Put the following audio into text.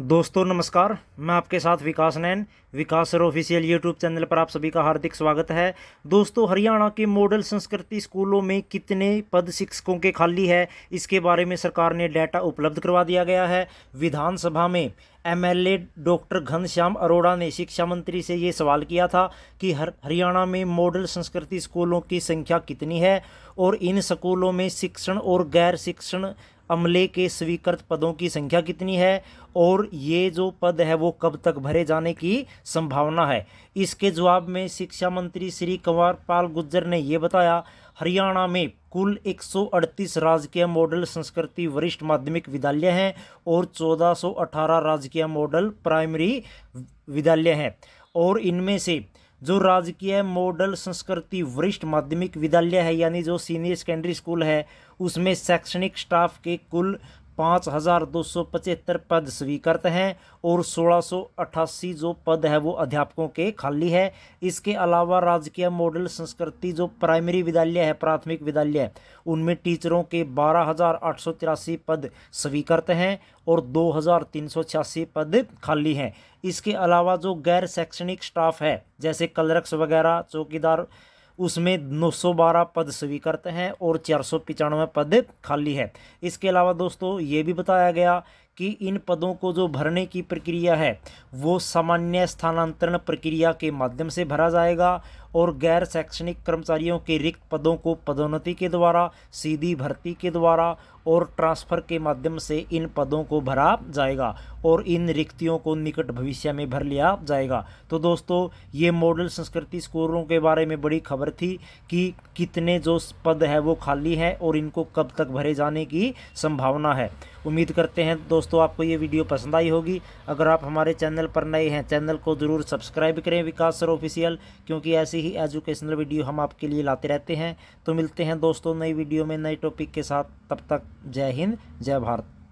दोस्तों नमस्कार मैं आपके साथ Vikas Nain Vikas sir official YouTube channel पर आप सभी का हार्दिक स्वागत है दोस्तों हरियाणा के मॉडल संस्कृति स्कूलों में कितने पद शिक्षकों के खाली है इसके बारे में सरकार ने डाटा उपलब्ध करवा दिया गया है विधानसभा में एमएलए डॉक्टर घनश्याम अरोड़ा ने शिक्षा मंत्री से ये सवाल किया था कि हर हरियाणा में मॉडल संस्कृति स्कूलों की संख्या कितनी है और इन स्कूलों में शिक्षण और गैर शिक्षण अमले के स्वीकृत पदों की संख्या कितनी है और ये जो पद है वो कब तक भरे जाने की संभावना है इसके जवाब में शिक्षा मंत्री श्री कंवर पाल गुज्जर ने ये बताया हरियाणा में कुल 138 राजकीय मॉडल संस्कृति वरिष्ठ माध्यमिक विद्यालय हैं और 1418 राजकीय मॉडल प्राइमरी विद्यालय हैं और इनमें से जो राजकीय मॉडल संस्कृति वरिष्ठ माध्यमिक विद्यालय है यानी जो सीनियर सेकेंडरी स्कूल है उसमें शैक्षणिक स्टाफ के कुल पाँच हज़ार दो सौ पचहत्तर पद स्वीकृत हैं और सोलह सौ अट्ठासी जो पद है वो अध्यापकों के खाली है इसके अलावा राजकीय मॉडल संस्कृति जो प्राइमरी विद्यालय है प्राथमिक विद्यालय उनमें टीचरों के बारह हज़ार आठ सौ तिरासी पद स्वीकृत हैं और दो हज़ार तीन सौ छियासी पद खाली हैं इसके अलावा जो गैर शैक्षणिक स्टाफ है जैसे कलरक्स वगैरह चौकीदार उसमें 912 पद स्वीकृत हैं और चार पद खाली है इसके अलावा दोस्तों ये भी बताया गया कि इन पदों को जो भरने की प्रक्रिया है वो सामान्य स्थानांतरण प्रक्रिया के माध्यम से भरा जाएगा और गैर शैक्षणिक कर्मचारियों के रिक्त पदों को पदोन्नति के द्वारा सीधी भर्ती के द्वारा और ट्रांसफ़र के माध्यम से इन पदों को भरा जाएगा और इन रिक्तियों को निकट भविष्य में भर लिया जाएगा तो दोस्तों ये मॉडल संस्कृति स्कूलों के बारे में बड़ी खबर थी कि कितने जो पद है वो खाली हैं और इनको कब तक भरे जाने की संभावना है उम्मीद करते हैं दोस्तों आपको ये वीडियो पसंद आई होगी अगर आप हमारे चैनल पर नए हैं चैनल को ज़रूर सब्सक्राइब करें विकास सर ऑफिशियल क्योंकि ऐसी ही एजुकेशनल वीडियो हम आपके लिए लाते रहते हैं तो मिलते हैं दोस्तों नई वीडियो में नए टॉपिक के साथ तब तक जय हिंद जय भारत